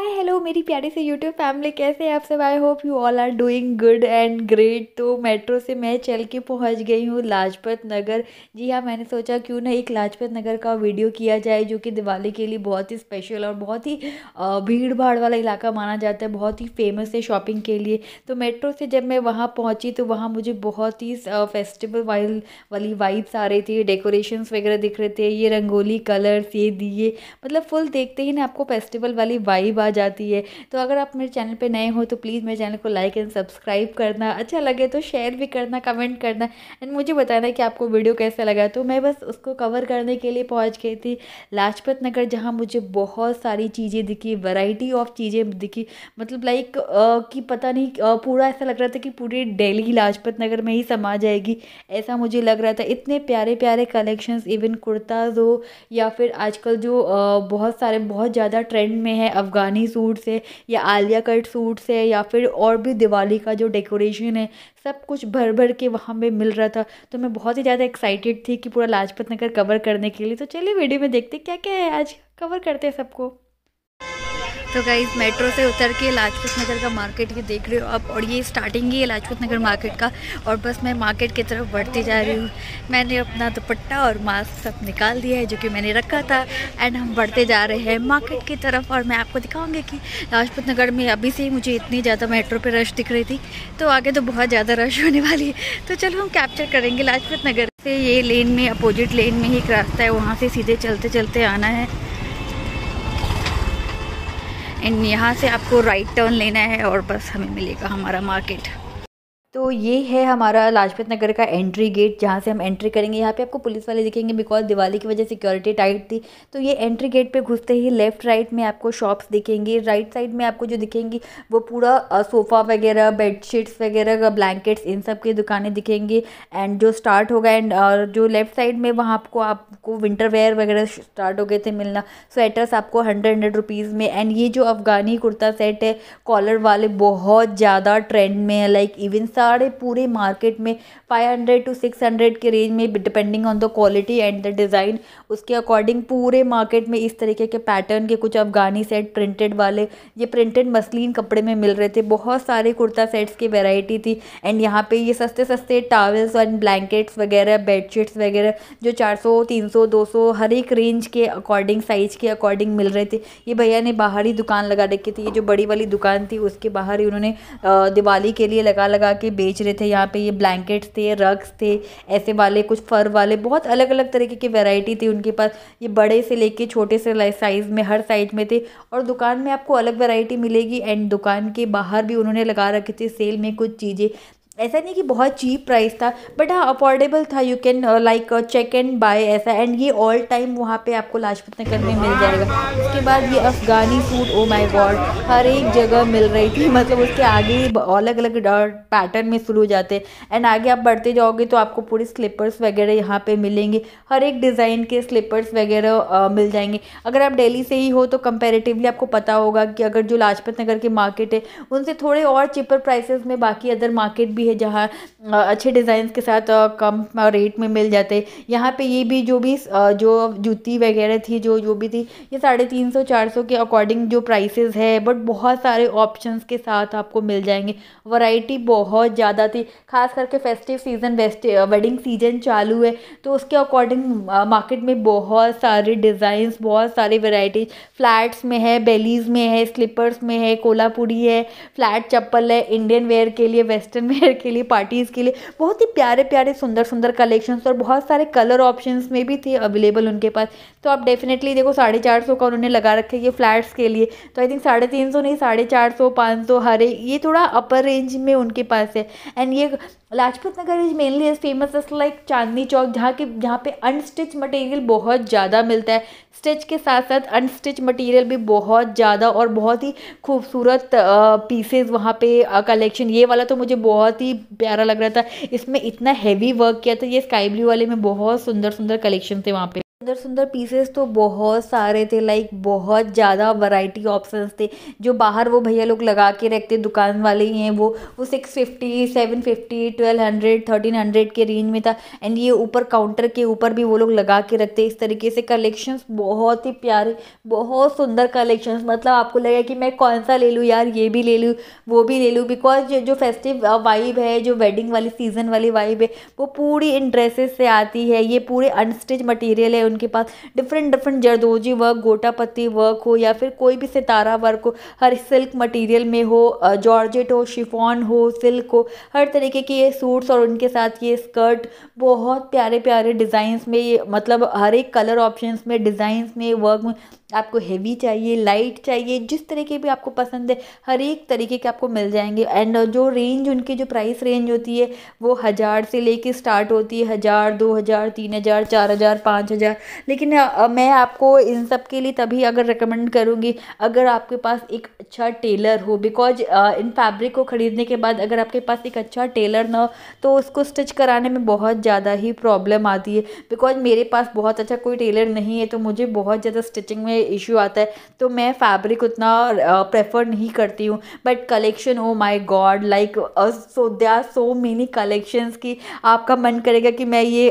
hi hello मेरी प्यारी से यूट्यूब फैमिली कैसे आप सब I hope you all are doing good and great तो मेट्रो से मैं चल के पहुँच गई हूँ लाजपत नगर जी हाँ मैंने सोचा क्यों ना एक लाजपत नगर का वीडियो किया जाए जो कि दिवाली के लिए बहुत ही स्पेशल और बहुत ही भीड़ भाड़ वाला इलाका माना जाता है बहुत ही फेमस है शॉपिंग के लिए तो मेट्रो से जब मैं वहाँ पहुँची तो वहाँ मुझे बहुत ही फेस्टिवल वाइल वाली वाइब्स आ रही थी डेकोरेशंस वगैरह दिख रहे थे ये रंगोली कलर्स ये दिए मतलब फुल देखते ही ना आपको फेस्टिवल वाली वाइब आ आ जाती है तो अगर आप मेरे चैनल पे नए हो तो प्लीज़ मेरे चैनल को लाइक एंड सब्सक्राइब करना अच्छा लगे तो शेयर भी करना कमेंट करना एंड मुझे बताना कि आपको वीडियो कैसा लगा तो मैं बस उसको कवर करने के लिए पहुँच गई थी लाजपत नगर जहाँ मुझे बहुत सारी चीज़ें दिखी वराइटी ऑफ चीज़ें दिखी मतलब लाइक कि पता नहीं पूरा ऐसा लग रहा था कि पूरी डेली लाजपत नगर में ही समा जाएगी ऐसा मुझे लग रहा था इतने प्यारे प्यारे कलेक्शंस इवन कुर्ताज़ हो या फिर आजकल जो बहुत सारे बहुत ज़्यादा ट्रेंड में है अफ़गानी अरमानी सूट्स है या आलिया कट सूट्स है या फिर और भी दिवाली का जो डेकोरेशन है सब कुछ भर भर के वहाँ पर मिल रहा था तो मैं बहुत ही ज़्यादा एक्साइटेड थी कि पूरा लाजपत नगर कवर करने के लिए तो चलिए वीडियो में देखते क्या क्या है आज कवर करते हैं सबको तो गाइज मेट्रो से उतर के लाजपत नगर का मार्केट ये देख रहे हो आप और ये स्टार्टिंग ही है लाजपत नगर मार्केट का और बस मैं मार्केट की तरफ बढ़ती जा रही हूँ मैंने अपना दुपट्टा और मास्क सब निकाल दिया है जो कि मैंने रखा था एंड हम बढ़ते जा रहे हैं मार्केट की तरफ और मैं आपको दिखाऊँगी कि लाजपत नगर में अभी से ही मुझे इतनी ज़्यादा मेट्रो पर रश दिख रही थी तो आगे तो बहुत ज़्यादा रश होने वाली है तो चलो हम कैप्चर करेंगे लाजपत नगर से ये लेन में अपोजिट लेन में ही एक रास्ता है वहाँ से सीधे चलते चलते आना है एंड यहाँ से आपको राइट टर्न लेना है और बस हमें मिलेगा हमारा मार्केट तो ये है हमारा लाजपत नगर का एंट्री गेट जहाँ से हम एंट्री करेंगे यहाँ पे आपको पुलिस वाले दिखेंगे बिकॉज दिवाली की वजह सिक्योरिटी टाइट थी तो ये एंट्री गेट पे घुसते ही लेफ्ट राइट में आपको शॉप्स दिखेंगी राइट साइड में आपको जो दिखेंगी वो पूरा सोफ़ा वगैरह बेडशीट्स वगैरह ब्लैंकेट्स इन सब की दुकानें दिखेंगी एंड जो स्टार्ट होगा एंड जो लेफ्ट साइड में वहाँ आपको आपको विंटर वेयर वगैरह स्टार्ट हो गए थे मिलना स्वेटर्स आपको हंड्रेड हंड्रेड रुपीज़ में एंड ये जो अफ़गानी कुर्ता सेट है कॉलर वाले बहुत ज़्यादा ट्रेंड में है लाइक इवन सारे पूरे मार्केट में 500 टू 600 के रेंज में depending on the quality and the design उसके अकॉर्डिंग पूरे मार्केट में इस तरीके के पैटर्न के कुछ अफगानी सेट प्रिंटेड वाले ये प्रिंटेड मसलिन कपड़े में मिल रहे थे बहुत सारे कुर्ता सेट्स की वेराइटी थी एंड यहाँ पे ये सस्ते सस्ते टावल्स एंड ब्लैंकेट्स वगैरह बेडशीट्स वगैरह जो चार सौ 200 हर एक रेंज के अकॉर्डिंग साइज के अकॉर्डिंग मिल रहे थे ये भैया ने बाहर ही दुकान लगा रखी थी ये जो बड़ी वाली दुकान थी उसके बाहर ही उन्होंने दिवाली के लिए लगा लगा के ये बेच रहे थे यहाँ पे ये ब्लैंकेट्स थे रग्स थे ऐसे वाले कुछ फर वाले बहुत अलग अलग तरीके की वैरायटी थी उनके पास ये बड़े से लेके छोटे से साइज़ में हर साइज़ में थे और दुकान में आपको अलग वैरायटी मिलेगी एंड दुकान के बाहर भी उन्होंने लगा रखे थे सेल में कुछ चीज़ें ऐसा नहीं कि बहुत चीप प्राइस था बट हाँ अफोर्डेबल था you can like check and buy ऐसा एंड ये ऑल टाइम वहाँ पे आपको लाजपत नगर में मिल जाएगा उसके बाद ये Afghani suit oh my God हर एक जगह मिल रही थी मतलब उसके आगे अलग अलग पैटर्न में शुरू हो जाते एंड आगे आप बढ़ते जाओगे तो आपको पूरे स्लीपर्स वगैरह यहाँ पर मिलेंगे हर एक डिज़ाइन के स्लीपर्स वगैरह uh, मिल जाएंगे अगर आप डेली से ही हो तो कंपेरेटिवली आपको पता होगा कि अगर जो लाजपत नगर की मार्केट है उनसे थोड़े और चिपर प्राइसेस में बाकी अदर मार्केट भी है जहाँ अच्छे डिज़ाइन के साथ कम रेट में मिल जाते यहाँ पे ये भी जो भी जो जूती वगैरह थी जो जो भी थी ये साढ़े तीन सौ चार सौ के अकॉर्डिंग जो प्राइसेस है बट बहुत सारे ऑप्शंस के साथ आपको मिल जाएंगे वैरायटी बहुत ज़्यादा थी खास करके फेस्टिव सीज़न वेस्ट वेडिंग सीजन चालू है तो उसके अकॉर्डिंग मार्केट में बहुत सारे डिज़ाइंस बहुत सारे वेराइटी फ्लैट्स में है बेलीज़ में है स्लीपर्स में है कोलापुरी है फ्लैट चप्पल है इंडियन वेयर के लिए वेस्टर्न वेयर वेयर के लिए पार्टीज़ के लिए बहुत ही प्यारे प्यारे सुंदर सुंदर कलेक्शंस और बहुत सारे कलर ऑप्शंस में भी थे अवेलेबल उनके पास तो आप डेफिनेटली देखो साढ़े चार सौ का उन्होंने लगा रखे ये फ्लैट्स के लिए तो आई थिंक साढ़े तीन सौ नहीं साढ़े चार सौ पाँच सौ हर एक ये थोड़ा अपर रेंज में उनके पास है एंड ये Lajpat Nagar is mainly is famous is like Chandni Chowk जहाँ के जहाँ पे अनस्टिच मटेरियल बहुत ज़्यादा मिलता है स्टिच के साथ साथ अनस्टिच मटेरियल भी बहुत ज़्यादा और बहुत ही खूबसूरत पीसेज वहाँ पे कलेक्शन ये वाला तो मुझे बहुत ही प्यारा लग रहा था इसमें इतना हैवी वर्क किया था ये स्काई ब्लू वाले में बहुत सुंदर सुंदर कलेक्शन थे वहाँ पे सुंदर सुंदर पीसेस तो बहुत सारे थे लाइक बहुत ज़्यादा वैरायटी ऑप्शंस थे जो बाहर वो भैया लोग लगा के रखते दुकान वाले ही हैं वो वो six fifty seven fifty twelve hundred thirteen hundred के रेंज में था एंड ये ऊपर काउंटर के ऊपर भी वो लोग लगा के रखते इस तरीके से कलेक्शंस बहुत ही प्यारे बहुत सुंदर कलेक्शन मतलब आपको लगे कि मैं कौन सा ले लूँ यार ये भी ले लूँ वो भी ले लूँ बिकॉज जो फेस्टिव वाइब है जो वेडिंग वाली सीज़न वाली वाइब है वो पूरी इन ड्रेसेस से आती है ये पूरे अनस्टिच मटीरियल है उनके पास different different zardozi work gota patti work हो या फिर कोई भी सितारा वर्क हो हर सिल्क मटेरियल में हो जॉर्जेट हो शिफॉन हो सिल्क हो हर तरीके के ये सूट्स और उनके साथ ये स्कर्ट बहुत प्यारे प्यारे डिज़ाइंस में ये मतलब हर एक कलर ऑप्शंस में डिज़ाइंस में वर्क में आपको हेवी चाहिए लाइट चाहिए जिस तरह के भी आपको पसंद है हर एक तरीके के आपको मिल जाएंगे एंड जो रेंज उनकी जो प्राइस रेंज होती है वो हज़ार से लेके स्टार्ट होती है हज़ार दो हज़ार तीन हज़ार चार हज़ार पाँच हज़ार लेकिन मैं आपको इन सब के लिए तभी अगर रिकमेंड करूँगी अगर आपके पास एक अच्छा टेलर हो बिकॉज इन फैब्रिक को ख़रीदने के बाद अगर आपके पास एक अच्छा टेलर ना हो तो उसको स्टिच कराने में बहुत ज़्यादा ही प्रॉब्लम आती है बिकॉज मेरे पास बहुत अच्छा कोई टेलर नहीं है तो मुझे बहुत ज़्यादा स्टिचिंग में इशू आता है तो मैं फैब्रिक उतना प्रेफर नहीं करती हूँ but collection oh my God like so they are so many collections की आपका मन करेगा कि मैं ये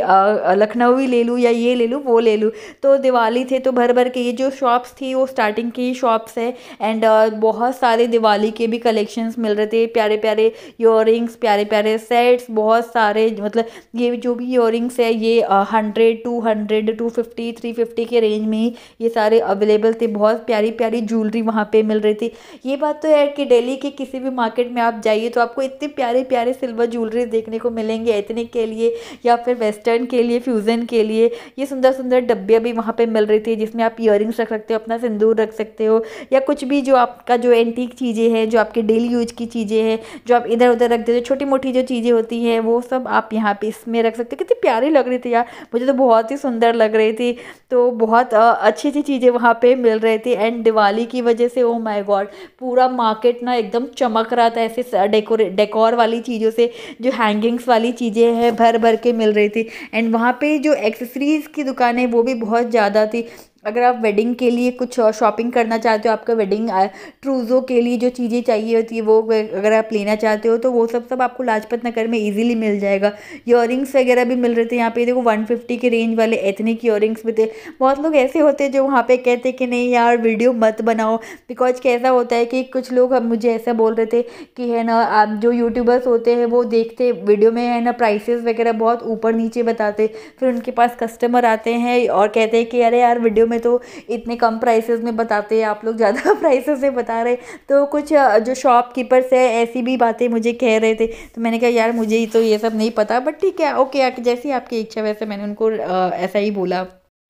लखनऊ ही ले लूँ या ये ले लूँ वो ले लूँ तो दिवाली थे तो भर भर के ये जो शॉप्स थी वो स्टार्टिंग की शॉप्स है एंड बहुत सारे दिवाली के भी कलेक्शंस मिल रहे थे प्यारे प्यारे ईयर प्यारे प्यारे सेट्स बहुत सारे मतलब ये जो भी ईयर है ये hundred two hundred two fifty three fifty के रेंज में ही ये सारे अवेलेबल थे बहुत प्यारी प्यारी ज्वेलरी वहाँ पे मिल रही थी ये बात तो है कि दिल्ली के किसी भी मार्केट में आप जाइए तो आपको इतने प्यारे प्यारे सिल्वर ज्वेलरी देखने को मिलेंगे एथनिक के लिए या फिर वेस्टर्न के लिए फ्यूज़न के लिए ये सुंदर सुंदर डब्बियाँ भी वहाँ पर मिल रही थी जिसमें आप ईयर रख सकते हो अपना सिंदूर रख सकते हो या कुछ भी जो आपका जो एंटीक चीज़ें हैं जो आपके डेली यूज की चीज़ें हैं जो आप इधर उधर रख देते हो छोटी मोटी जो चीज़ें होती हैं वो सब आप यहाँ पे इसमें रख सकते हो कितनी प्यारी लग रही थी यार मुझे तो बहुत ही सुंदर लग रही थी तो बहुत अच्छी अच्छी चीज़ें वहाँ यहाँ पे मिल रहे थे एंड दिवाली की वजह से ओ माय गॉड पूरा मार्केट ना एकदम चमक रहा था ऐसे डेकोरे डेकोर वाली चीज़ों से जो हैंगिंग्स वाली चीज़ें हैं भर भर के मिल रही थी एंड वहाँ पे जो एक्सेसरीज़ की दुकान है वो भी बहुत ज़्यादा थी अगर आप वेडिंग के लिए कुछ शॉपिंग करना चाहते हो आपका वेडिंग ट्रूज़ों के लिए जो चीज़ें चाहिए होती है वो अगर आप लेना चाहते हो तो वो सब सब आपको लाजपत नगर में इजीली मिल जाएगा ईयरिंग्स वगैरह भी मिल रहे थे यहाँ पे देखो 150 के रेंज वाले एथनिक ईयरिंग्स भी थे बहुत लोग ऐसे होते हैं जो वहाँ पर कहते कि नहीं यार वीडियो मत बनाओ बिकॉज कैसा होता है कि कुछ लोग मुझे ऐसा बोल रहे थे कि है ना आप जो यूट्यूबर्स होते हैं वो देखते वीडियो में है ना प्राइसेस वगैरह बहुत ऊपर नीचे बताते फिर उनके पास कस्टमर आते हैं और कहते हैं कि अरे यार वीडियो में तो इतने कम प्राइसेस में बताते हैं आप लोग ज़्यादा प्राइसेस में बता रहे तो कुछ जो शॉपकीपर्स है ऐसी भी बातें मुझे कह रहे थे तो मैंने कहा यार मुझे तो ये सब नहीं पता बट ठीक है ओके जैसी आपकी इच्छा वैसे मैंने उनको ऐसा ही बोला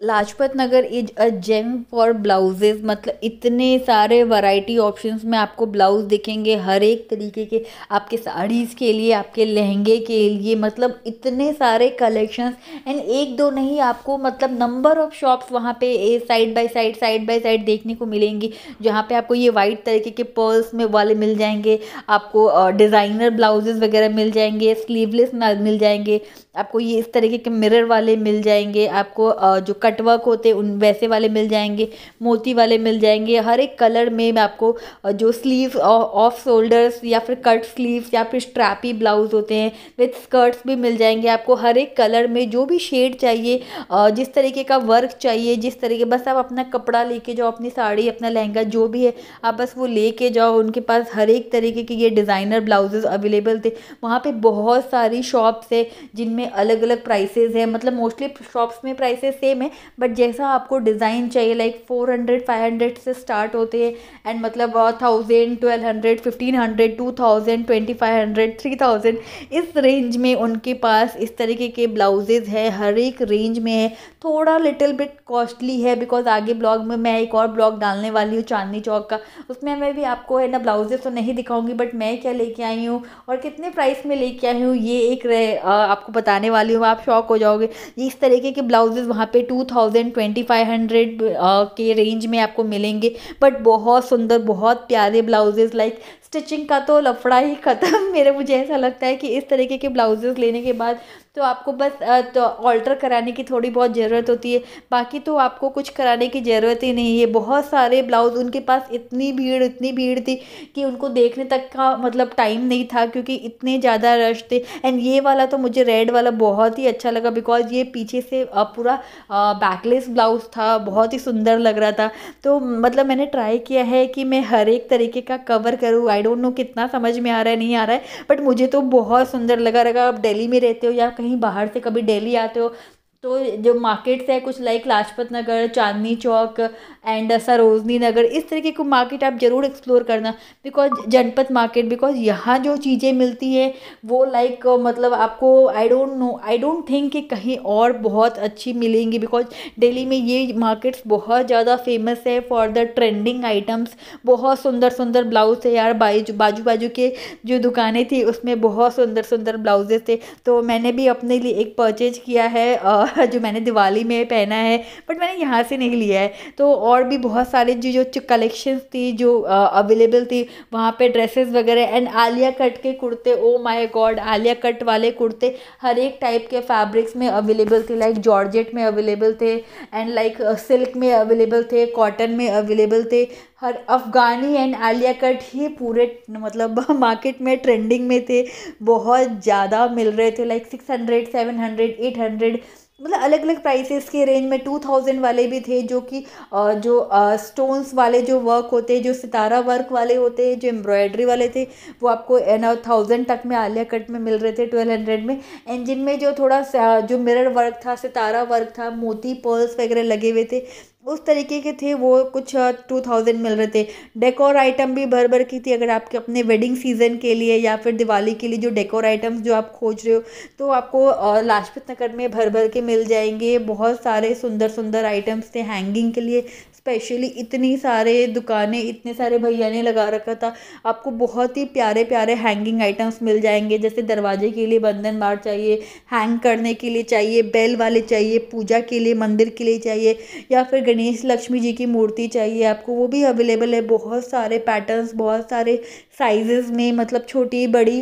Lajpat Nagar is a gem for blouses मतलब इतने सारे वैरायटी ऑप्शंस में आपको ब्लाउज दिखेंगे हर एक तरीके के आपके साड़ीज़ के लिए आपके लहंगे के लिए मतलब इतने सारे कलेक्शंस एंड एक दो नहीं आपको मतलब नंबर ऑफ शॉप्स वहाँ पे side by side side by side देखने को मिलेंगी जहाँ पे आपको ये वाइट तरीके के पर्ल्स में वाले मिल जाएंगे आपको डिज़ाइनर ब्लाउजेज वगैरह मिल जाएंगे स्लीवलेस मिल जाएंगे आपको ये इस तरीके के मिरर वाले मिल जाएंगे आपको जो कटवर्क होते उन वैसे वाले मिल जाएंगे मोती वाले मिल जाएंगे हर एक कलर में आपको जो स्लीव ऑफ शोल्डर्स या फिर कट स्लीव्स या फिर स्ट्रैपी ब्लाउज होते हैं विथ स्कर्ट्स भी मिल जाएंगे आपको हर एक कलर में जो भी शेड चाहिए जिस तरीके का वर्क चाहिए जिस तरीके बस आप अपना कपड़ा लेके जाओ अपनी साड़ी अपना लहंगा जो भी है आप बस वो लेके जाओ उनके पास हर एक तरीके के ये डिज़ाइनर ब्लाउजेज़ अवेलेबल थे वहाँ पे बहुत सारी शॉप्स है जिनमें अलग अलग प्राइसेज हैं मतलब मोस्टली शॉप्स में प्राइसेस सेम है बट जैसा आपको डिज़ाइन चाहिए like four hundred five hundred से स्टार्ट होते हैं एंड मतलब thousand twelve hundred fifteen hundred two thousand twenty five hundred three thousand इस रेंज में उनके पास इस तरीके के ब्लाउजेज है हर एक रेंज में है थोड़ा लिटिल बिट कॉस्टली है बिकॉज आगे ब्लॉग में मैं एक और ब्लॉग डालने वाली हूँ चांदनी चौक का उसमें मैं भी आपको है ना ब्लाउजेज तो नहीं दिखाऊंगी बट मैं क्या लेके आई हूँ और कितने प्राइस में लेके आई हूँ ये एक आपको बताने वाली हूँ आप शौक हो जाओगे ये इस तरीके के ब्लाउजेज वहाँ पे two thousand twenty five hundred के रेंज में आपको मिलेंगे बट बहुत सुंदर बहुत प्यारे ब्लाउजेज लाइक स्टिचिंग का तो लफड़ा ही ख़त्म मेरे मुझे ऐसा लगता है कि इस तरीके के ब्लाउजेज़ लेने के बाद तो आपको बस तो ऑल्टर कराने की थोड़ी बहुत ज़रूरत होती है बाकी तो आपको कुछ कराने की ज़रूरत ही नहीं है बहुत सारे ब्लाउज़ उनके पास इतनी भीड़ इतनी भीड़ थी कि उनको देखने तक का मतलब टाइम नहीं था क्योंकि इतने ज़्यादा रश थे एंड ये वाला तो मुझे रेड वाला बहुत ही अच्छा लगा बिकॉज ये पीछे से पूरा बैकलेस ब्लाउज़ था बहुत ही सुंदर लग रहा था तो मतलब मैंने ट्राई किया है कि मैं हर एक तरीके का कवर करूँ आई डोंट नो कितना समझ में आ रहा है नहीं आ रहा है बट मुझे तो बहुत सुंदर लगा रहेगा आप डेली में रहते हो या कहीं बाहर से कभी डेली आते हो तो जो मार्केट्स है कुछ लाइक लाजपत नगर चांदनी चौक एंड सरोजनी नगर इस तरीके को मार्केट आप ज़रूर एक्सप्लोर करना बिकॉज जनपद मार्केट बिकॉज यहाँ जो चीज़ें मिलती है वो लाइक like, मतलब आपको I don't know I don't think कि कहीं और बहुत अच्छी मिलेंगी बिकॉज डेली में ये मार्केट्स बहुत ज़्यादा फेमस है फॉर द ट्रेंडिंग आइटम्स बहुत सुंदर सुंदर ब्लाउज है यार बाजू बाजू बाजू के जो दुकानें थी उसमें बहुत सुंदर सुंदर ब्लाउजेज थे तो मैंने भी अपने लिए एक परचेज किया है जो मैंने दिवाली में पहना है बट मैंने यहाँ से नहीं लिया है तो और और भी बहुत सारे जो जो कलेक्शन थी जो अवेलेबल थी वहाँ पे ड्रेसेस वगैरह एंड आलिया कट के कुर्ते oh my God Alia cut वाले कुर्ते हर एक टाइप के फैब्रिक्स में अवेलेबल थे लाइक जॉर्जेट में अवेलेबल थे एंड लाइक सिल्क में अवेलेबल थे कॉटन में अवेलेबल थे हर अफ़गानी एंड आलिया कट ही पूरे मतलब मार्केट में ट्रेंडिंग में थे बहुत ज़्यादा मिल रहे थे like six hundred seven hundred eight hundred मतलब अलग अलग प्राइसेस के रेंज में टू थाउजेंड वाले भी थे जो कि जो स्टोन्स वाले जो वर्क होते हैं जो सितारा वर्क वाले होते हैं जो एम्ब्रॉयडरी वाले थे वो आपको थाउजेंड तक में आलिया कट में मिल रहे थे ट्वेल्व हंड्रेड में एंड जिनमें जो थोड़ा जो मिरर वर्क था सितारा वर्क था मोती पर्ल्स वगैरह लगे हुए थे उस तरीके के थे वो कुछ टू थाउजेंड मिल रहे थे डेकोर आइटम भी भर भर की थी अगर आपके अपने वेडिंग सीजन के लिए या फिर दिवाली के लिए जो डेकोर आइटम्स जो आप खोज रहे हो तो आपको लाजपत नगर में भर भर के मिल जाएंगे बहुत सारे सुंदर सुंदर आइटम्स थे हैंगिंग के लिए स्पेशली इतनी सारे दुकानें इतने सारे भैया ने लगा रखा था आपको बहुत ही प्यारे प्यारे हैंगिंग आइटम्स मिल जाएंगे जैसे दरवाजे के लिए बंधन बार चाहिए हैंग करने के लिए चाहिए बेल वाले चाहिए पूजा के लिए मंदिर के लिए चाहिए या फिर गणेश लक्ष्मी जी की मूर्ति चाहिए आपको वो भी अवेलेबल है बहुत सारे पैटर्न्स बहुत सारे साइजेस में मतलब छोटी बड़ी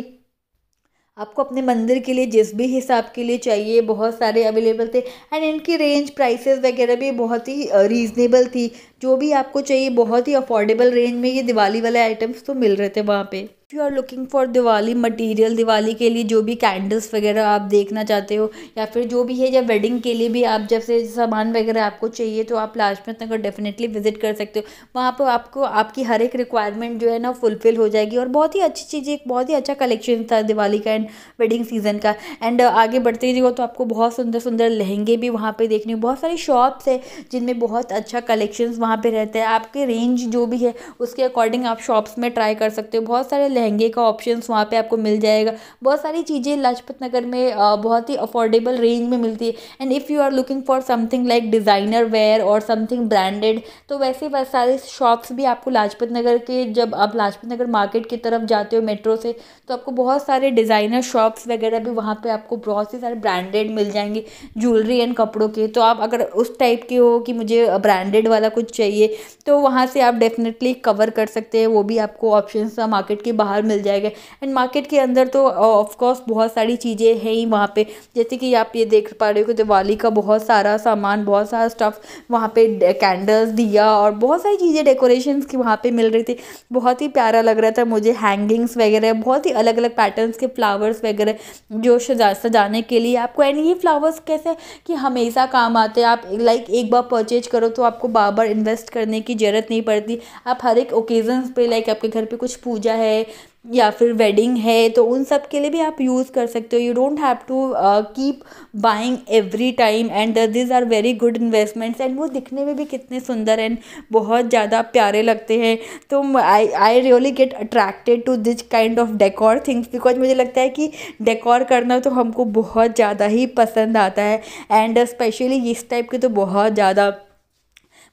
आपको अपने मंदिर के लिए जिस भी हिसाब के लिए चाहिए बहुत सारे अवेलेबल थे एंड इनकी रेंज प्राइसेस वगैरह भी बहुत ही रीज़नेबल थी जो भी आपको चाहिए बहुत ही अफोर्डेबल रेंज में ये दिवाली वाले आइटम्स तो मिल रहे थे वहाँ पे if you are looking for Diwali material Diwali के लिए जो भी कैंडल्स वगैरह आप देखना चाहते हो या फिर जो भी है या वेडिंग के लिए भी आप जब से सामान वगैरह आपको चाहिए तो आप लाजपत नगर डेफिनेटली विजिट कर सकते हो वहाँ पर आपको आपकी हर एक रिक्वायरमेंट जो है ना फुलफ़िल हो जाएगी और बहुत ही अच्छी चीज़ एक बहुत ही अच्छा कलेक्शन था दिवाली का एंड वेडिंग सीज़न का एंड आगे बढ़ते ही तो आपको बहुत सुंदर सुंदर लहंगे भी वहाँ पर देखने बहुत सारी शॉप्स है जिनमें बहुत अच्छा कलेक्शन वहाँ पर रहता है आपके रेंज जो भी है उसके अकॉर्डिंग आप शॉप्स में ट्राई कर सकते हो बहुत सारे लहंगे का ऑप्शन वहाँ पे आपको मिल जाएगा बहुत सारी चीज़ें लाजपत नगर में बहुत ही अफोर्डेबल रेंज में मिलती है and if you are looking for something like designer wear और समथिंग ब्रांडेड तो वैसे बहुत सारे शॉप्स भी आपको लाजपत नगर के जब आप लाजपत नगर मार्केट की तरफ जाते हो मेट्रो से तो आपको बहुत सारे डिज़ाइनर शॉप्स वगैरह भी वहाँ पर आपको बहुत सी सारे ब्रांडेड मिल जाएंगे ज्वेलरी एंड कपड़ों के तो आप अगर उस टाइप के हो कि मुझे ब्रांडेड वाला कुछ चाहिए तो वहाँ से आप डेफिनेटली कवर कर सकते हैं वो भी आपको ऑप्शन मार्केट के बाहर बाहर मिल जाएगा एंड मार्केट के अंदर तो ऑफकोर्स बहुत सारी चीज़ें हैं ही वहाँ पे जैसे कि आप ये देख पा रहे हो कि दिवाली का बहुत सारा सामान बहुत सारा स्टफ़ वहाँ पे कैंडल्स दिया और बहुत सारी चीज़ें डेकोरेशंस की वहाँ पे मिल रही थी बहुत ही प्यारा लग रहा था मुझे हैंगिंग्स वगैरह बहुत ही अलग अलग पैटर्न के फ्लावर्स वगैरह जो सजा सजाने के लिए आपको एंड ये फ्लावर्स कैसे कि हमेशा काम आते हैं आप लाइक एक बार परचेज करो तो आपको बार बार इन्वेस्ट करने की ज़रूरत नहीं पड़ती आप हर एक ओकेज़न पे लाइक आपके घर पे कुछ पूजा है या फिर वेडिंग है तो उन सब के लिए भी आप यूज़ कर सकते हो you don't have to keep buying every time and these are very good investments and वो दिखने में भी कितने सुंदर एंड बहुत ज़्यादा प्यारे लगते हैं तो I I really get attracted to this kind of decor things because मुझे लगता है कि डेकोर करना तो हमको बहुत ज़्यादा ही पसंद आता है एंड स्पेशली इस टाइप के तो बहुत ज़्यादा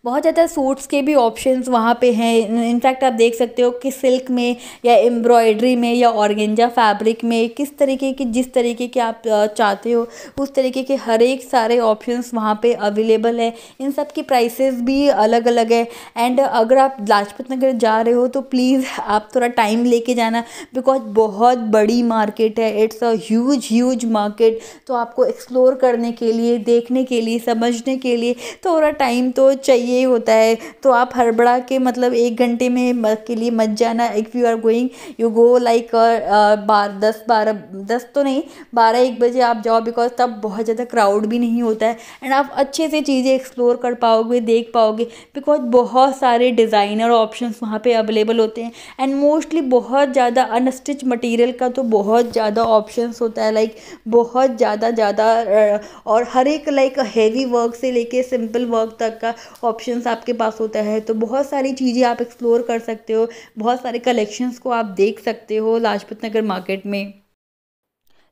बहुत ज़्यादा सूट्स के भी ऑप्शंस वहाँ पे हैं इनफैक्ट आप देख सकते हो कि सिल्क में या एम्ब्रॉयडरी में या ऑर्गेंजा फैब्रिक में किस तरीके की जिस तरीके के आप चाहते हो उस तरीके के हर एक सारे ऑप्शंस वहाँ पे अवेलेबल है इन सब की प्राइसेस भी अलग अलग है एंड अगर आप लाजपत नगर जा रहे हो तो प्लीज़ आप थोड़ा टाइम लेके जाना बिकॉज बहुत बड़ी मार्केट है it's a huge huge market तो आपको एक्सप्लोर करने के लिए देखने के लिए समझने के लिए थोड़ा टाइम तो चाहिए ये होता है तो आप हड़बड़ा के मतलब एक घंटे में के लिए मत जाना if you are going you go like बार दस बारह दस तो नहीं बारह एक बजे आप जाओ बिकॉज तब बहुत ज़्यादा क्राउड भी नहीं होता है एंड आप अच्छे से चीज़ें एक्सप्लोर कर पाओगे देख पाओगे बिकॉज बहुत सारे डिज़ाइनर ऑप्शन वहाँ पर अवेलेबल होते हैं एंड मोस्टली बहुत ज़्यादा अनस्टिच मटीरियल का तो बहुत ज़्यादा ऑप्शन होता है लाइक बहुत ज़्यादा ज़्यादा uh, और हर एक लाइक हैवी वर्क से लेके सिंपल वर्क तक का ऑप्शन ऑप्शंस आपके पास होता है तो बहुत सारी चीज़ें आप एक्सप्लोर कर सकते हो बहुत सारे कलेक्शंस को आप देख सकते हो लाजपत नगर मार्केट में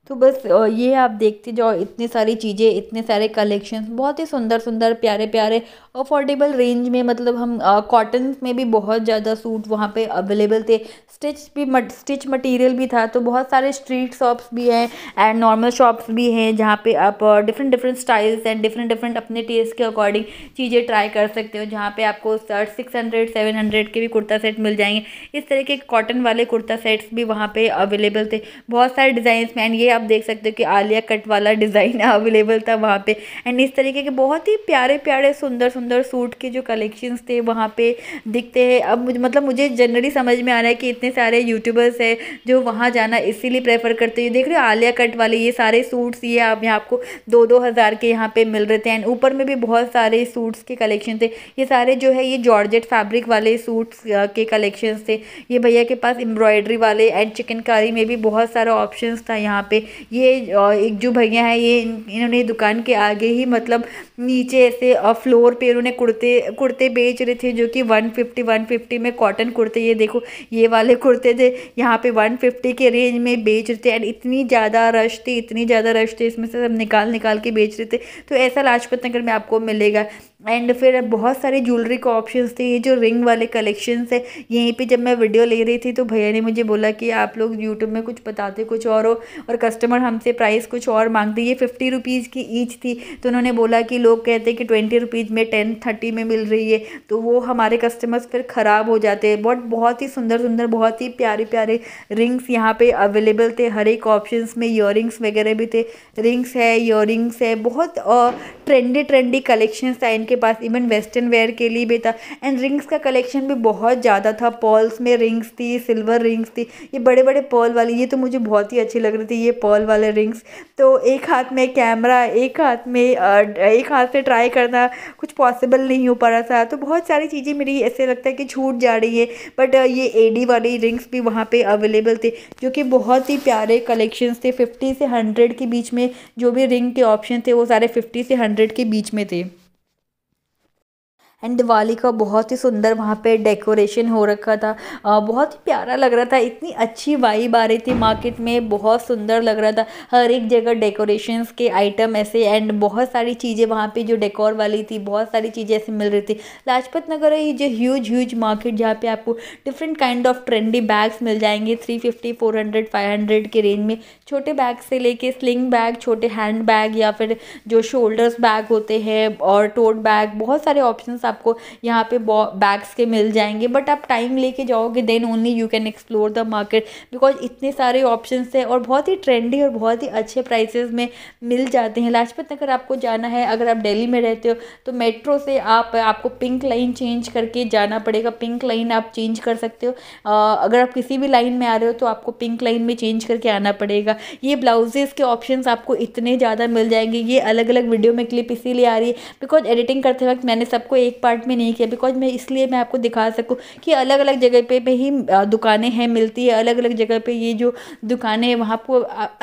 तो बस ये आप देखते जाओ इतनी सारी चीज़ें इतने सारे कलेक्शंस बहुत ही सुंदर सुंदर प्यारे प्यारे अफोर्डेबल रेंज में मतलब हम कॉटन में भी बहुत ज़्यादा सूट वहाँ पे अवेलेबल थे स्टिच भी मट, स्टिच मटेरियल भी था तो बहुत सारे स्ट्रीट शॉप्स भी हैं एंड नॉर्मल शॉप्स भी हैं जहाँ पे आप different different styles and different different अपने टेस्ट के अकॉर्डिंग चीज़ें ट्राई कर सकते हो जहाँ पर आपको सिक्स हंड्रेड सेवन हंड्रेड के भी कुर्ता सेट मिल जाएंगे इस तरह के कॉटन वाले कुर्ता सेट्स भी वहाँ पर अवेलेबल थे बहुत सारे डिज़ाइंस में एंड ये आप देख सकते हो कि आलिया कट वाला डिज़ाइन अवेलेबल था वहाँ पे एंड इस तरीके के बहुत ही प्यारे प्यारे सुंदर सुंदर सूट के जो कलेक्शंस थे वहाँ पे दिखते हैं अब मुझे, मतलब मुझे जनरली समझ में आ रहा है कि इतने सारे यूट्यूबर्स हैं जो वहाँ जाना इसीलिए प्रेफर करते हैं देख रहे हो आलिया कट वाले ये सारे सूट्स ये आप यहाँ आपको दो दो हज़ार के यहाँ पे मिल रहे थे एंड ऊपर में भी बहुत सारे सूट्स के कलेक्शन थे ये सारे जो है ये जॉर्जेट फैब्रिक वाले सूट्स के कलेक्शंस थे ये भैया के पास एम्ब्रॉयडरी वाले एंड चिकनकारी में भी बहुत सारा ऑप्शंस था यहाँ पे ये एक जो भैया हैं ये इन्होंने दुकान के आगे ही मतलब नीचे ऐसे फ्लोर पे इन्होंने कुर्ते कुर्ते बेच रहे थे जो कि वन फिफ्टी में कॉटन कुर्ते ये देखो ये वाले कुर्ते थे यहाँ पे 150 के रेंज में बेच रहे थे एंड इतनी ज़्यादा रश थी इतनी ज़्यादा रश थी इसमें से सब निकाल निकाल के बेच रहे थे तो ऐसा लाजपत नगर में आपको मिलेगा एंड फिर बहुत सारे ज्वेलरी के ऑप्शन थे ये जो रिंग वाले कलेक्शंस है यहीं पे जब मैं वीडियो ले रही थी तो भैया ने मुझे बोला कि आप लोग यूट्यूब में कुछ बताते कुछ और हो और कस्टमर हमसे प्राइस कुछ और मांगते ये फिफ्टी रुपीज़ की ईच थी तो उन्होंने बोला कि लोग कहते हैं कि ट्वेंटी रुपीज़ में टेन थर्टी में मिल रही है तो वो हमारे कस्टमर्स फिर ख़राब हो जाते हैं बट बहुत ही सुंदर सुंदर बहुत ही प्यारे प्यारे रिंग्स यहाँ पर अवेलेबल थे हर एक ऑप्शन में ईयर वगैरह भी थे रिंग्स है ईयर है बहुत ट्रेंडी ट्रेंडी कलेक्शन था इनके पास इवन वेस्टर्न वेयर के लिए भी था एंड रिंग्स का कलेक्शन भी बहुत ज़्यादा था पॉल्स में रिंग्स थी सिल्वर रिंग्स थी ये बड़े बड़े पॉल वाली ये तो मुझे बहुत ही अच्छी लग रही थी ये पर्ल वाले रिंग्स तो एक हाथ में कैमरा एक हाथ में एक हाथ से ट्राई करना कुछ पॉसिबल नहीं हो पा रहा था तो बहुत सारी चीज़ें मेरी ऐसे लगता है कि छूट जा रही है बट ये एडी वाली रिंग्स भी वहाँ पे अवेलेबल थे जो कि बहुत ही प्यारे कलेक्शंस थे फिफ्टी से हंड्रेड के बीच में जो भी रिंग के ऑप्शन थे वो सारे फिफ्टी से हंड्रेड के बीच में थे एंड दिवाली का बहुत ही सुंदर वहाँ पे डेकोरेशन हो रखा था आ, बहुत ही प्यारा लग रहा था इतनी अच्छी वाइब आ रही थी मार्केट में बहुत सुंदर लग रहा था हर एक जगह डेकोरेशंस के आइटम ऐसे एंड बहुत सारी चीज़ें वहाँ पे जो डेकोर वाली थी बहुत सारी चीज़ें ऐसे मिल रही थी लाजपत नगर है ये जो ह्यूज ह्यूज मार्केट जहाँ पर आपको different kind of trendy bags मिल जाएंगे three fifty four hundred five hundred के रेंज में छोटे बैग से लेके स्लिंग बैग छोटे हैंड बैग या फिर जो शोल्डर्स बैग होते हैं और टोट बैग बहुत सारे ऑप्शन आप आपको यहाँ पे बैग्स के मिल जाएंगे बट आप टाइम लेके जाओगे then only you can explore the market because इतने सारे ऑप्शन है और बहुत ही ट्रेंडी और बहुत ही अच्छे प्राइसेस में मिल जाते हैं लाजपत नगर आपको जाना है अगर आप डेली में रहते हो तो मेट्रो से आप आपको पिंक लाइन चेंज करके जाना पड़ेगा पिंक लाइन आप चेंज कर सकते हो अगर आप किसी भी लाइन में आ रहे हो तो आपको पिंक लाइन में चेंज करके आना पड़ेगा ये ब्लाउजेज़ के ऑप्शन आपको इतने ज़्यादा मिल जाएंगे ये अलग अलग वीडियो में क्लिप इसीलिए आ रही है बिकॉज एडिटिंग करते वक्त मैंने सबको एक पार्ट में नहीं किया बिकॉज मैं इसलिए मैं आपको दिखा सकूँ कि अलग अलग जगह पे भी ही दुकानें हैं मिलती है अलग अलग जगह पे ये जो दुकानें हैं वहाँ आपको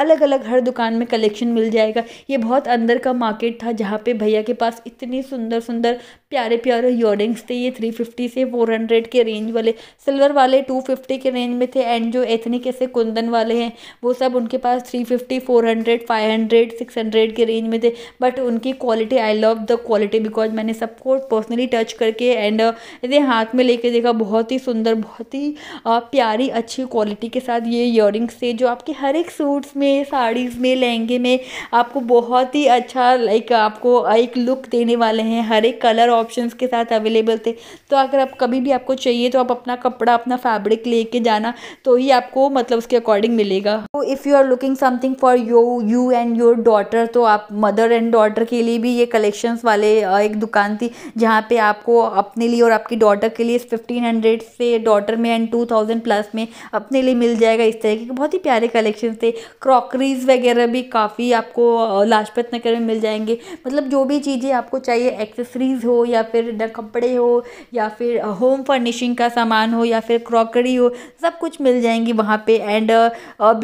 अलग अलग हर दुकान में कलेक्शन मिल जाएगा ये बहुत अंदर का मार्केट था जहाँ पर भैया के पास इतनी सुंदर सुंदर प्यारे प्यारे इयरिंग्स थे ये थ्री फिफ्टी से फोर हंड्रेड के रेंज वाले सिल्वर वाले टू फिफ्टी के रेंज में थे एंड जो एथनिक ऐसे कुंदन वाले हैं वो सब उनके पास three fifty four hundred five hundred six hundred के रेंज में थे बट उनकी quality I love the quality because मैंने सबको पर्सनली टच करके एंड uh, इसे हाथ में लेके देखा बहुत ही सुंदर बहुत ही uh, प्यारी अच्छी क्वालिटी के साथ ये इयर थे जो आपके हर एक सूट्स में साड़ीज़ में लहंगे में आपको बहुत ही अच्छा लाइक आपको uh, एक लुक देने वाले हैं हर एक कलर ऑप्शन के साथ अवेलेबल थे तो अगर आप कभी भी आपको चाहिए तो आप अपना कपड़ा अपना फैब्रिक लेके जाना तो ही आपको मतलब उसके अकॉर्डिंग मिलेगा तो if you are looking something for yo you and your daughter तो आप मदर एंड डॉटर के लिए भी ये कलेक्शंस वाले एक दुकान थी जहाँ पे आपको अपने लिए और आपकी डॉटर के लिए फिफ्टीन हंड्रेड से डॉटर में एंड टू थाउजेंड प्लस में अपने लिए मिल जाएगा इस तरीके के बहुत ही प्यारे कलेक्शन थे क्रॉकरीज वगैरह भी काफ़ी आपको लाजपत नगर में मिल जाएंगे मतलब जो भी चीज़ें आपको चाहिए एक्सेसरीज़ हो या फिर कपड़े हो या फिर होम फर्निशिंग का सामान हो या फिर क्रॉकरी हो सब कुछ मिल जाएंगी वहाँ पे एंड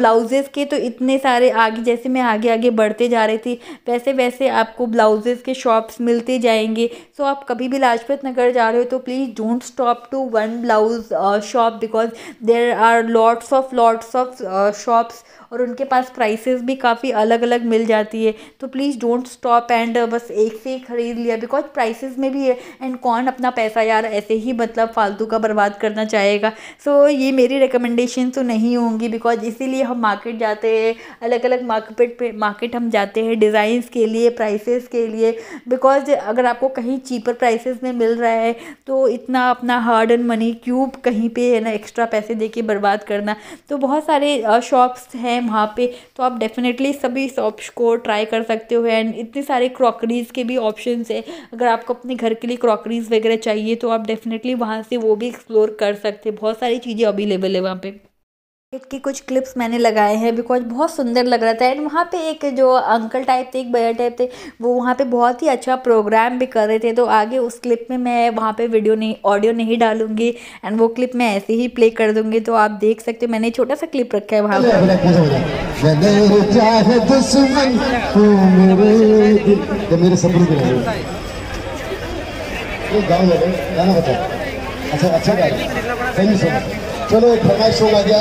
ब्लाउजेज़ के तो इतने सारे आगे जैसे मैं आगे आगे बढ़ते जा रही थी वैसे वैसे आपको ब्लाउजेज़ के शॉप्स मिलते जाएंगे सो आप कभी भी भी लाजपत नगर जा रहे हो तो please don't stop to one blouse shop because there are lots of lots of shops और उनके पास प्राइसेस भी काफ़ी अलग अलग मिल जाती है तो प्लीज़ डोंट स्टॉप एंड बस एक से ही ख़रीद लिया बिकॉज प्राइसेस में भी है एंड कौन अपना पैसा यार ऐसे ही मतलब फालतू का बर्बाद करना चाहेगा सो so, ये मेरी रिकमेंडेशन तो नहीं होंगी बिकॉज इसीलिए हम मार्केट जाते हैं अलग अलग मार्केट पे मार्केट हम जाते हैं डिज़ाइंस के लिए प्राइसेस के लिए बिकॉज अगर आपको कहीं चीपर प्राइसेस में मिल रहा है तो इतना अपना हार्ड एंड मनी क्यूब कहीं पे है ना एक्स्ट्रा पैसे दे के बर्बाद करना तो बहुत सारे शॉप्स हैं हैं वहाँ पे तो आप डेफिनेटली सभी शॉप्स को ट्राई कर सकते हो एंड इतने सारे क्रॉकरीज़ के भी ऑप्शन है अगर आपको अपने घर के लिए क्रॉकरीज़ वगैरह चाहिए तो आप डेफिनेटली वहाँ से वो भी एक्सप्लोर कर सकते हैं बहुत सारी चीज़ें अवेलेबल है वहाँ पर मार्केट की कुछ क्लिप्स मैंने लगाए हैं बिकॉज बहुत सुंदर लग रहा था एंड वहाँ पे एक जो अंकल टाइप थे एक बया टाइप थे वो वहाँ पे बहुत ही अच्छा प्रोग्राम भी कर रहे थे तो आगे उस क्लिप में मैं वहाँ पे वीडियो नहीं ऑडियो नहीं डालूंगी एंड वो क्लिप मैं ऐसे ही प्ले कर दूंगी तो आप देख सकते हो मैंने छोटा सा क्लिप रखा है वहाँ पर अच्छा अच्छा थैंक यू सो मच चलो एक फरमाइश होगा क्या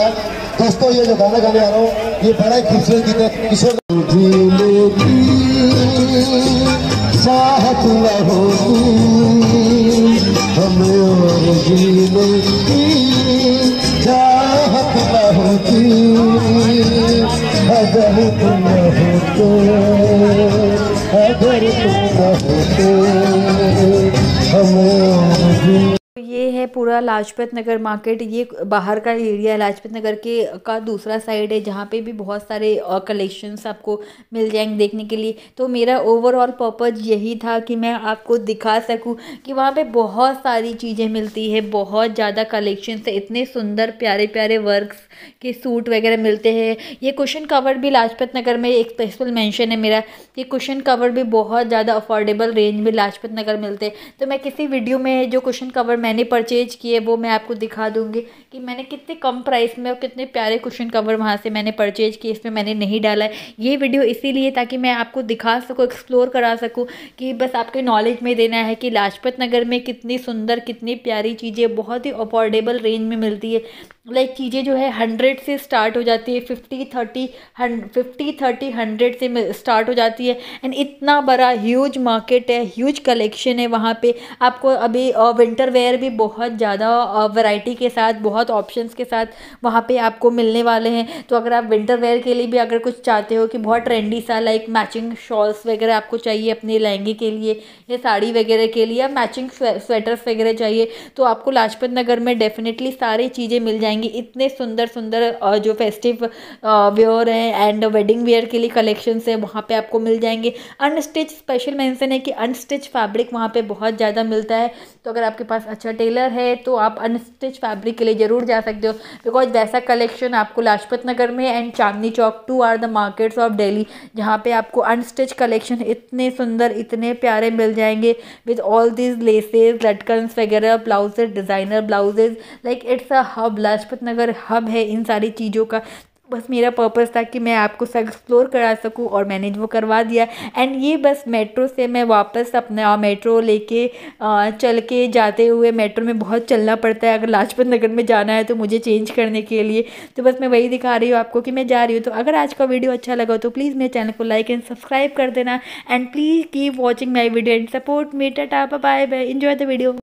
दोस्तों ये जो गाना गाने आ रहा हूँ ये बड़ा ही खूबसूरत गीत है किशोर हो तो तो ये है पूरा लाजपत नगर मार्केट ये बाहर का एरिया है लाजपत नगर के का दूसरा साइड है जहाँ पे भी बहुत सारे कलेक्शंस आपको मिल जाएंगे देखने के लिए तो मेरा ओवरऑल पर्पज़ यही था कि मैं आपको दिखा सकूँ कि वहाँ पे बहुत सारी चीज़ें मिलती है बहुत ज़्यादा कलेक्शंस है इतने सुंदर प्यारे प्यारे वर्कस के सूट वगैरह मिलते हैं ये कुशन कवर भी लाजपत नगर में एक स्पेशल मैंशन है मेरा ये कुशन कवर भी बहुत ज़्यादा अफोर्डेबल रेंज में लाजपत नगर मिलते हैं तो मैं किसी वीडियो में जो कुशन कवर मैंने परचेज किए वो मैं आपको दिखा दूँगी कि मैंने कितने कम प्राइस में और कितने प्यारे कुशन कवर वहाँ से मैंने परचेज किए इसमें मैंने नहीं डाला है ये वीडियो इसीलिए ताकि मैं आपको दिखा सकूँ एक्सप्लोर करा सकूँ कि बस आपके नॉलेज में देना है कि लाजपत नगर में कितनी सुंदर कितनी प्यारी चीज़ें बहुत ही अफोर्डेबल रेंज में मिलती है लाइक चीज़ें जो है हंड्रेड से स्टार्ट हो जाती है fifty thirty fifty thirty hundred से स्टार्ट हो जाती है एंड इतना बड़ा ह्यूज मार्केट है ह्यूज कलेक्शन है वहाँ पे आपको अभी विंटर वेयर भी बहुत ज़्यादा वैरायटी के साथ बहुत बहुत ऑप्शंस के साथ वहाँ पे आपको मिलने वाले हैं तो अगर आप विंटर वेयर के लिए भी अगर कुछ चाहते हो कि बहुत ट्रेंडी सा लाइक मैचिंग शॉल्स वगैरह आपको चाहिए अपने लहंगे के लिए या साड़ी वगैरह के लिए या मैचिंग स्वेटर्स वगैरह चाहिए तो आपको लाजपत नगर में डेफिनेटली सारी चीज़ें मिल जाएंगी इतने सुंदर सुंदर जो फेस्टिव वेयर हैं एंड वेडिंग वेयर के लिए कलेक्शंस है वहाँ पर आपको मिल जाएंगे अनस्टिच स्पेशल मैंसन है कि अनस्टिच फैब्रिक वहाँ पर बहुत ज़्यादा मिलता है तो अगर आपके पास अच्छा टेलर है तो आप अनस्टिच फैब्रिक के लिए ज़रूर जा सकते हो बिकॉज वैसा कलेक्शन आपको लाजपत नगर में and Chandni Chowk two are the markets of Delhi जहाँ पे आपको अनस्टिच कलेक्शन इतने सुंदर इतने प्यारे मिल जाएंगे with all this laces latkans वगैरह blouses designer blouses like it's a hub Lajpat Nagar hub है इन सारी चीज़ों का बस मेरा पर्पज़ था कि मैं आपको सब एक्सप्लोर करा सकूं और मैंने वो करवा दिया एंड ये बस मेट्रो से मैं वापस अपना मेट्रो लेके चल के जाते हुए मेट्रो में बहुत चलना पड़ता है अगर लाजपत नगर में जाना है तो मुझे चेंज करने के लिए तो बस मैं वही दिखा रही हूँ आपको कि मैं जा रही हूँ तो अगर आज का वीडियो अच्छा लगा तो प्लीज़ मेरे चैनल को लाइक एंड सब्सक्राइब कर देना and please keep watching my video and support me tata bye bye enjoy the video